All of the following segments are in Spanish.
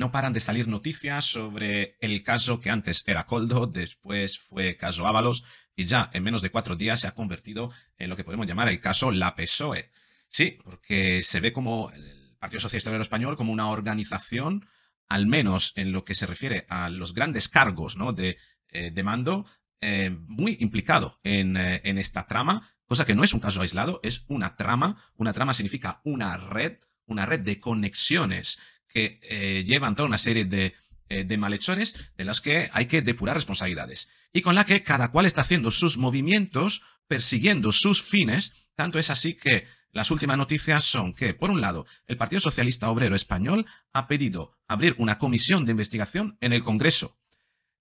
No paran de salir noticias sobre el caso que antes era Coldo, después fue caso Ábalos y ya en menos de cuatro días se ha convertido en lo que podemos llamar el caso La PSOE. Sí, porque se ve como el Partido Socialista Español como una organización, al menos en lo que se refiere a los grandes cargos ¿no? de, eh, mando, eh, muy implicado eh, en esta trama, cosa que no es un caso aislado, es una trama. Una trama significa una red, una red de conexiones que eh, llevan toda una serie de, eh, de malhechores de las que hay que depurar responsabilidades y con la que cada cual está haciendo sus movimientos, persiguiendo sus fines. Tanto es así que las últimas noticias son que, por un lado, el Partido Socialista Obrero Español ha pedido abrir una comisión de investigación en el Congreso.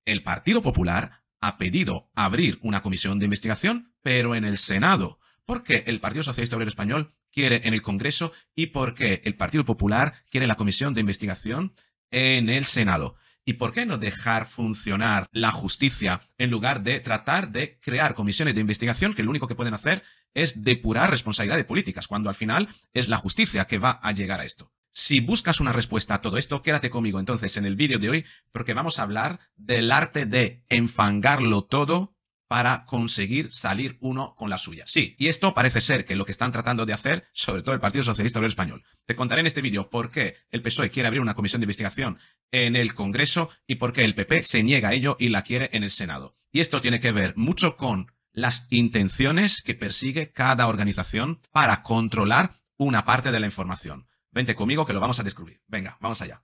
El Partido Popular ha pedido abrir una comisión de investigación, pero en el Senado, porque el Partido Socialista Obrero Español quiere en el Congreso y por qué el Partido Popular quiere la comisión de investigación en el Senado. ¿Y por qué no dejar funcionar la justicia en lugar de tratar de crear comisiones de investigación que lo único que pueden hacer es depurar responsabilidades políticas, cuando al final es la justicia que va a llegar a esto? Si buscas una respuesta a todo esto, quédate conmigo entonces en el vídeo de hoy porque vamos a hablar del arte de enfangarlo todo para conseguir salir uno con la suya. Sí, y esto parece ser que lo que están tratando de hacer, sobre todo el Partido Socialista Obrero Español. Te contaré en este vídeo por qué el PSOE quiere abrir una comisión de investigación en el Congreso y por qué el PP se niega a ello y la quiere en el Senado. Y esto tiene que ver mucho con las intenciones que persigue cada organización para controlar una parte de la información. Vente conmigo que lo vamos a descubrir. Venga, vamos allá.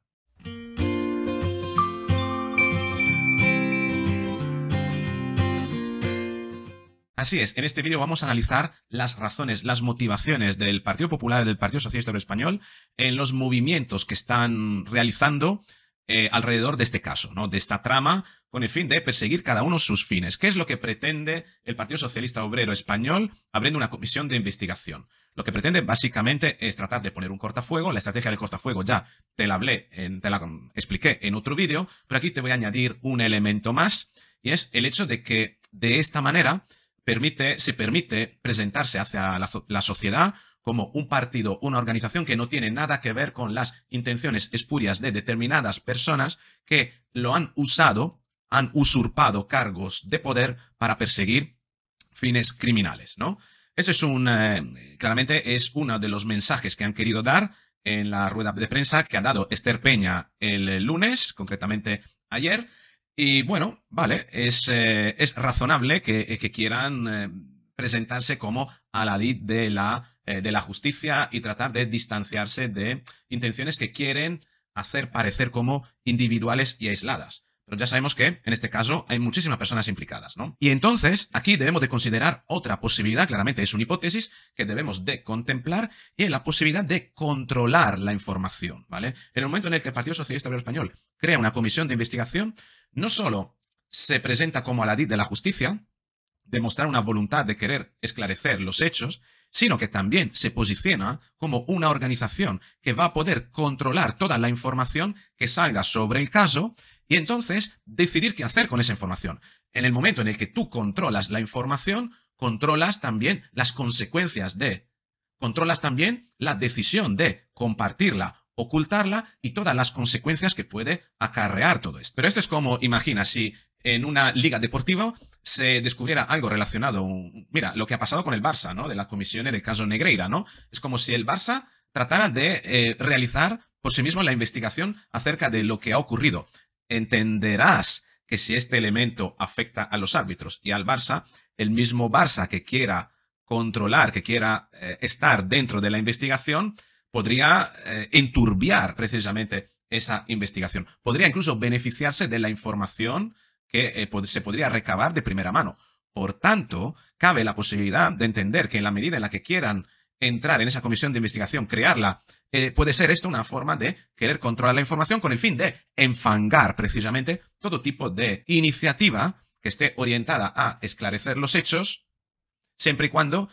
Así es, en este vídeo vamos a analizar las razones, las motivaciones del Partido Popular y del Partido Socialista Obrero Español en los movimientos que están realizando eh, alrededor de este caso, ¿no? de esta trama, con el fin de perseguir cada uno sus fines. ¿Qué es lo que pretende el Partido Socialista Obrero Español abriendo una comisión de investigación? Lo que pretende básicamente es tratar de poner un cortafuego. La estrategia del cortafuego ya te la hablé, te la expliqué en otro vídeo, pero aquí te voy a añadir un elemento más, y es el hecho de que de esta manera permite, se permite presentarse hacia la, sociedad como un partido, una organización que no tiene nada que ver con las intenciones espurias de determinadas personas que lo han usado, han usurpado cargos de poder para perseguir fines criminales, ¿no? Ese es un, eh, claramente es uno de los mensajes que han querido dar en la rueda de prensa que ha dado Esther Peña el eh, lunes, concretamente ayer, y bueno, vale, es, eh, es razonable que, eh, que quieran eh, presentarse como aladid de la, de la justicia y tratar de distanciarse de intenciones que quieren hacer parecer como individuales y aisladas. Pero ya sabemos que, en este caso, hay muchísimas personas implicadas, ¿no? Y entonces, aquí debemos de considerar otra posibilidad, claramente es una hipótesis que debemos de contemplar, y es la posibilidad de controlar la información, ¿vale? En el momento en el que el Partido Socialista Obrero Español crea una comisión de investigación, no solo se presenta como aladid de la justicia, demostrar una voluntad de querer esclarecer los hechos, sino que también se posiciona como una organización que va a poder controlar toda la información que salga sobre el caso y entonces decidir qué hacer con esa información. En el momento en el que tú controlas la información, controlas también las consecuencias de, controlas también la decisión de compartirla ocultarla y todas las consecuencias que puede acarrear todo esto. Pero esto es como, imagina, si en una liga deportiva se descubriera algo relacionado, mira, lo que ha pasado con el Barça, ¿no? De las comisiones del caso Negreira, ¿no? Es como si el Barça tratara de eh, realizar por sí mismo la investigación acerca de lo que ha ocurrido. Entenderás que si este elemento afecta a los árbitros y al Barça, el mismo Barça que quiera controlar, que quiera eh, estar dentro de la investigación, podría eh, enturbiar precisamente esa investigación. Podría incluso beneficiarse de la información que eh, se podría recabar de primera mano. Por tanto, cabe la posibilidad de entender que en la medida en la que quieran entrar en esa comisión de investigación, crearla, eh, puede ser esto una forma de querer controlar la información con el fin de enfangar precisamente todo tipo de iniciativa que esté orientada a esclarecer los hechos, siempre y cuando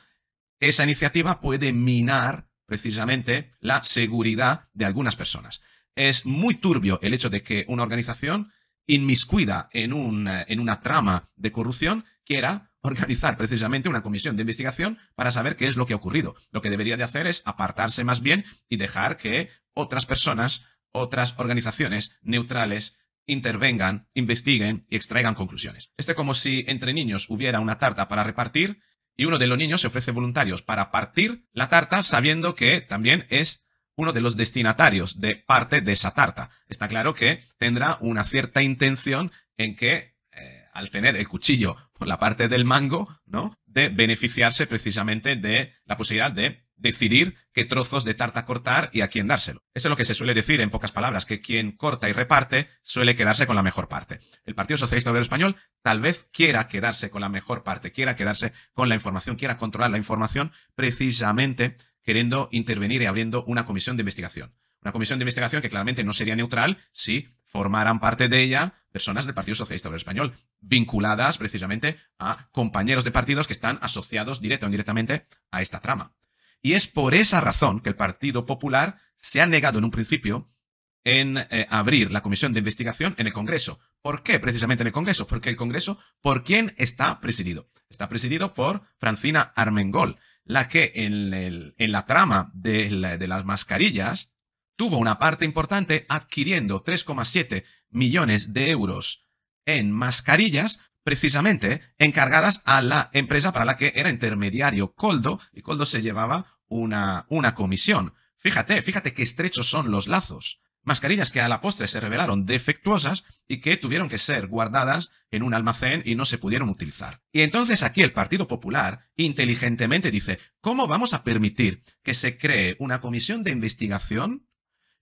esa iniciativa puede minar precisamente la seguridad de algunas personas. Es muy turbio el hecho de que una organización inmiscuida en, un, en una trama de corrupción quiera organizar precisamente una comisión de investigación para saber qué es lo que ha ocurrido. Lo que debería de hacer es apartarse más bien y dejar que otras personas, otras organizaciones neutrales intervengan, investiguen y extraigan conclusiones. Este como si entre niños hubiera una tarta para repartir y uno de los niños se ofrece voluntarios para partir la tarta sabiendo que también es uno de los destinatarios de parte de esa tarta. Está claro que tendrá una cierta intención en que, eh, al tener el cuchillo por la parte del mango, ¿no? De beneficiarse precisamente de la posibilidad de decidir qué trozos de tarta cortar y a quién dárselo. Eso es lo que se suele decir en pocas palabras, que quien corta y reparte suele quedarse con la mejor parte. El Partido Socialista Obrero Español tal vez quiera quedarse con la mejor parte, quiera quedarse con la información, quiera controlar la información, precisamente queriendo intervenir y abriendo una comisión de investigación. Una comisión de investigación que claramente no sería neutral si formaran parte de ella personas del Partido Socialista Obrero Español, vinculadas precisamente a compañeros de partidos que están asociados directa o indirectamente a esta trama. Y es por esa razón que el Partido Popular se ha negado en un principio en eh, abrir la comisión de investigación en el Congreso. ¿Por qué precisamente en el Congreso? Porque el Congreso, ¿por quién está presidido? Está presidido por Francina Armengol, la que en, la trama de las mascarillas tuvo una parte importante adquiriendo 3,7 millones de euros en mascarillas precisamente encargadas a la empresa para la que era intermediario Coldo, y Coldo se llevaba una, una comisión. Fíjate, fíjate qué estrechos son los lazos. Mascarillas que a la postre se revelaron defectuosas y que tuvieron que ser guardadas en un almacén y no se pudieron utilizar. Y entonces aquí el Partido Popular inteligentemente dice, ¿cómo vamos a permitir que se cree una comisión de investigación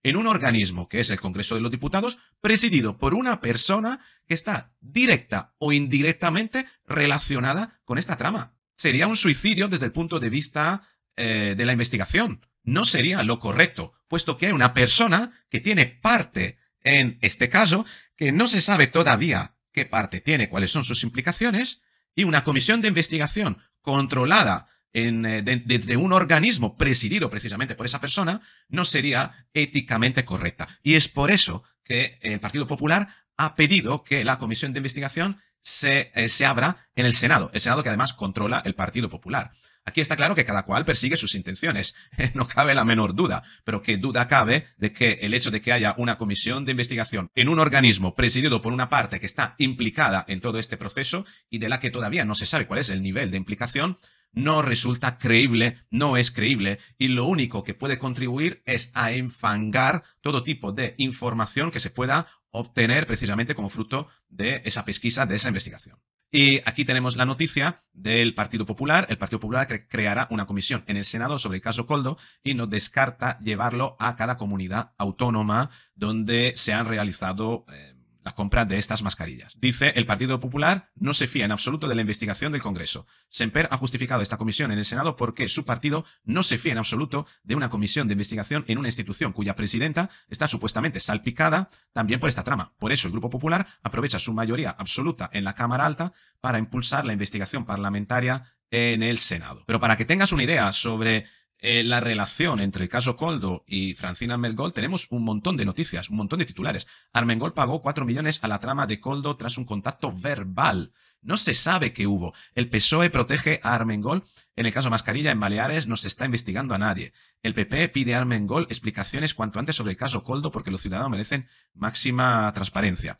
en un organismo que es el Congreso de los Diputados, presidido por una persona que está directa o indirectamente relacionada con esta trama? Sería un suicidio desde el punto de vista eh, de la investigación. No sería lo correcto, puesto que hay una persona que tiene parte en este caso que no se sabe todavía qué parte tiene, cuáles son sus implicaciones, y una comisión de investigación controlada desde eh, un organismo presidido precisamente por esa persona, no sería éticamente correcta. Y es por eso que el Partido Popular ha pedido que la comisión de investigación se, eh, se abra en el Senado, el Senado que además controla el Partido Popular. Aquí está claro que cada cual persigue sus intenciones, no cabe la menor duda, pero qué duda cabe de que el hecho de que haya una comisión de investigación en un organismo presidido por una parte que está implicada en todo este proceso y de la que todavía no se sabe cuál es el nivel de implicación, no resulta creíble, no es creíble, y lo único que puede contribuir es a enfangar todo tipo de información que se pueda obtener precisamente como fruto de esa pesquisa, de esa investigación. Y aquí tenemos la noticia del Partido Popular. El Partido Popular creará una comisión en el Senado sobre el caso Coldo y no descarta llevarlo a cada comunidad autónoma donde se han realizado eh, la compra de estas mascarillas. Dice, el Partido Popular no se fía en absoluto de la investigación del Congreso. Semper ha justificado esta comisión en el Senado porque su partido no se fía en absoluto de una comisión de investigación en una institución cuya presidenta está supuestamente salpicada también por esta trama. Por eso el Grupo Popular aprovecha su mayoría absoluta en la Cámara Alta para impulsar la investigación parlamentaria en el Senado. Pero para que tengas una idea sobre eh, la relación entre el caso Coldo y Francina Armengol, tenemos un montón de noticias, un montón de titulares. Armengol pagó 4 millones a la trama de Coldo tras un contacto verbal. No se sabe qué hubo. El PSOE protege a Armengol. En el caso Mascarilla, en Baleares, no se está investigando a nadie. El PP pide a Armengol explicaciones cuanto antes sobre el caso Coldo porque los ciudadanos merecen máxima transparencia.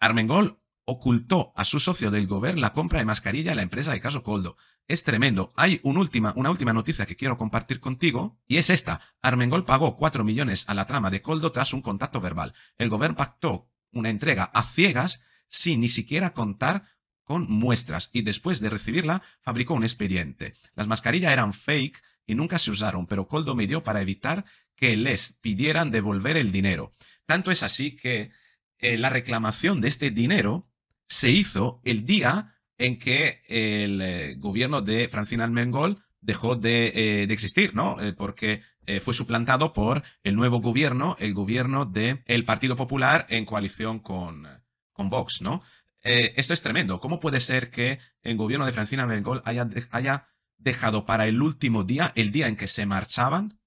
Armengol ocultó a su socio del gobierno la compra de mascarilla a la empresa de Caso Coldo. Es tremendo. Hay última, una última noticia que quiero compartir contigo y es esta. Armengol pagó 4 millones a la trama de Coldo tras un contacto verbal. El gobierno pactó una entrega a ciegas sin ni siquiera contar con muestras y después de recibirla fabricó un expediente. Las mascarillas eran fake y nunca se usaron, pero Coldo me dio para evitar que les pidieran devolver el dinero. Tanto es así que eh, la reclamación de este dinero se hizo el día en que el eh, gobierno de Francina mengol dejó eh, de, existir, ¿no? Eh, porque fue suplantado por el nuevo gobierno, el gobierno del el Partido Popular en coalición con, con Vox, ¿no? esto es tremendo. ¿Cómo puede ser que el gobierno de Francina Mengol haya, haya dejado para el último día, el día en que se marchaban,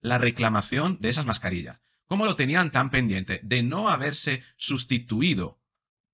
la reclamación de esas mascarillas? ¿Cómo lo tenían tan pendiente? De no haberse sustituido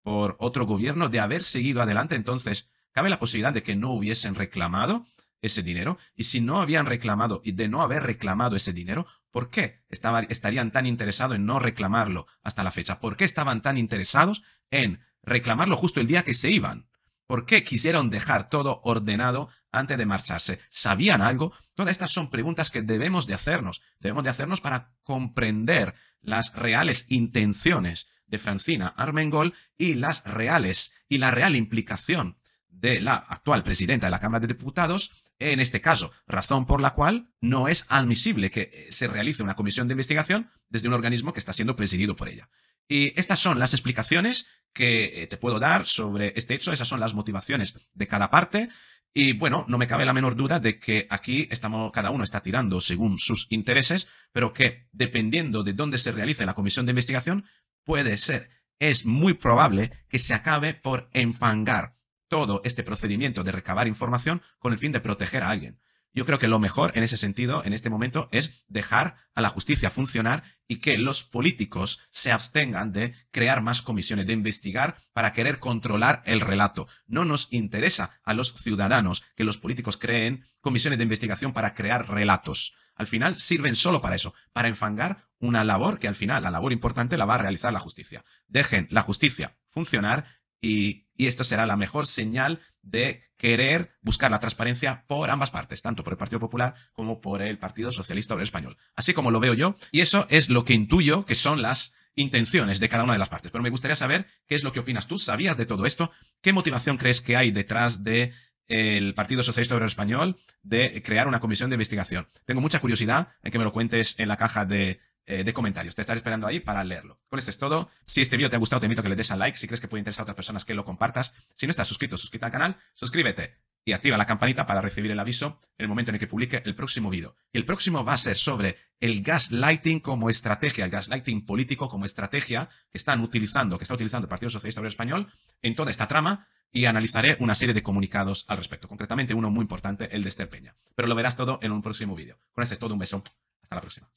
por otro gobierno de haber seguido adelante, entonces cabe la posibilidad de que no hubiesen reclamado ese dinero y si no habían reclamado y de no haber reclamado ese dinero, ¿por qué estarían tan interesados en no reclamarlo hasta la fecha? ¿Por qué estaban tan interesados en reclamarlo justo el día que se iban? ¿Por qué quisieron dejar todo ordenado antes de marcharse? ¿Sabían algo? Todas estas son preguntas que debemos de hacernos. Debemos de hacernos para comprender las reales intenciones de Francina Armengol y las reales y la real implicación de la actual presidenta de la Cámara de Diputados en este caso, razón por la cual no es admisible que eh, se realice una comisión de investigación desde un organismo que está siendo presidido por ella. Y estas son las explicaciones que eh, te puedo dar sobre este hecho, esas son las motivaciones de cada parte. Y bueno, no me cabe la menor duda de que aquí estamos, cada uno está tirando según sus intereses, pero que dependiendo de dónde se realice la comisión de investigación, puede ser, es muy probable que se acabe por enfangar todo este procedimiento de recabar información con el fin de proteger a alguien. Yo creo que lo mejor en ese sentido, en este momento, es dejar a la justicia funcionar y que los políticos se abstengan de crear más comisiones, de investigar para querer controlar el relato. No nos interesa a los ciudadanos que los políticos creen comisiones de investigación para crear relatos al final sirven solo para eso, para enfangar una labor que al final, la labor importante, la va a realizar la justicia. Dejen la justicia funcionar y, y esto será la mejor señal de querer buscar la transparencia por ambas partes, tanto por el Partido Popular como por el Partido Socialista Español. Así como lo veo yo, y eso es lo que intuyo que son las intenciones de cada una de las partes. Pero me gustaría saber qué es lo que opinas tú, sabías de todo esto, qué motivación crees que hay detrás de el Partido Socialista Obrero Español de crear una comisión de investigación. Tengo mucha curiosidad en que me lo cuentes en la caja eh, de, comentarios. Te estaré esperando ahí para leerlo. Con esto es todo. Si este vídeo te ha gustado, te invito a que le des a like. Si crees que puede interesar a otras personas, que lo compartas. Si no estás suscrito, suscríbete al canal, suscríbete y activa la campanita para recibir el aviso en el momento en el que publique el próximo vídeo. Y El próximo va a ser sobre el gaslighting como estrategia, el gaslighting político como estrategia que están utilizando, que está utilizando el Partido Socialista Obrero Español en toda esta trama y analizaré una serie de comunicados al respecto, concretamente uno muy importante, el de Esther Peña. Pero lo verás todo en un próximo vídeo. Con eso es todo, un beso. Hasta la próxima.